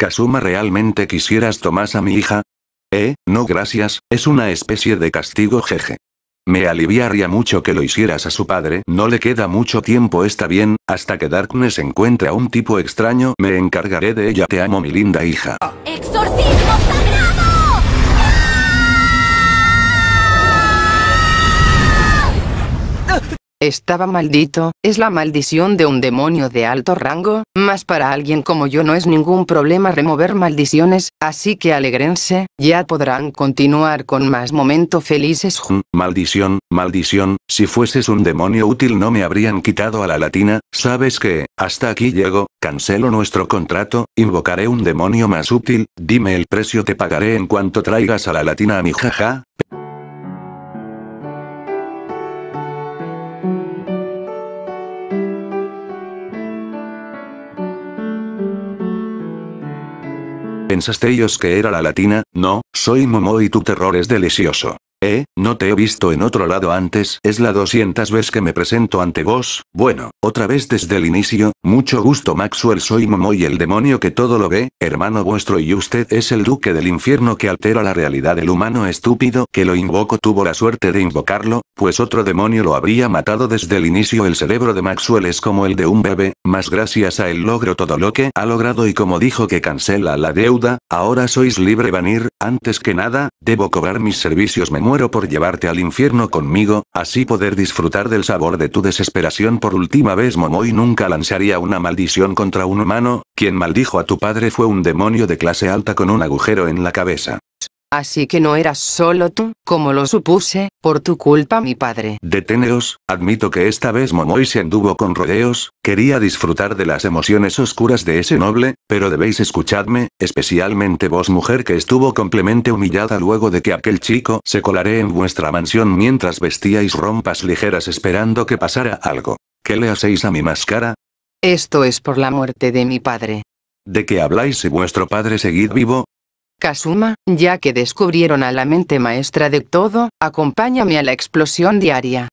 ¿Kazuma realmente quisieras tomar a mi hija? Eh, no gracias, es una especie de castigo jeje. Me aliviaría mucho que lo hicieras a su padre, no le queda mucho tiempo está bien, hasta que Darkness encuentre a un tipo extraño, me encargaré de ella te amo mi linda hija. ¡Exorcismo Estaba maldito, es la maldición de un demonio de alto rango, mas para alguien como yo no es ningún problema remover maldiciones, así que alegrense, ya podrán continuar con más momento felices. Mm, maldición, maldición, si fueses un demonio útil no me habrían quitado a la latina, sabes que, hasta aquí llego, cancelo nuestro contrato, invocaré un demonio más útil, dime el precio te pagaré en cuanto traigas a la latina a mi jaja, ellos que era la latina, no, soy Momo y tu terror es delicioso. Eh, no te he visto en otro lado antes, es la 200 vez que me presento ante vos, bueno, otra vez desde el inicio, mucho gusto Maxwell soy Momo y el demonio que todo lo ve, hermano vuestro y usted es el duque del infierno que altera la realidad del humano estúpido que lo invoco tuvo la suerte de invocarlo, pues otro demonio lo habría matado desde el inicio el cerebro de Maxwell es como el de un bebé, más gracias a él logro todo lo que ha logrado y como dijo que cancela la deuda, ahora sois libre Vanir, antes que nada, debo cobrar mis servicios me muero por llevarte al infierno conmigo, así poder disfrutar del sabor de tu desesperación por última vez Momo y nunca lanzaría una maldición contra un humano, quien maldijo a tu padre fue un demonio de clase alta con un agujero en la cabeza. Así que no eras solo tú, como lo supuse, por tu culpa mi padre. Deteneos, admito que esta vez momoy se anduvo con rodeos, quería disfrutar de las emociones oscuras de ese noble, pero debéis escuchadme, especialmente vos mujer que estuvo completamente humillada luego de que aquel chico se colaré en vuestra mansión mientras vestíais rompas ligeras esperando que pasara algo. ¿Qué le hacéis a mi máscara? Esto es por la muerte de mi padre. ¿De qué habláis si vuestro padre seguid vivo? Kazuma, ya que descubrieron a la mente maestra de todo, acompáñame a la explosión diaria.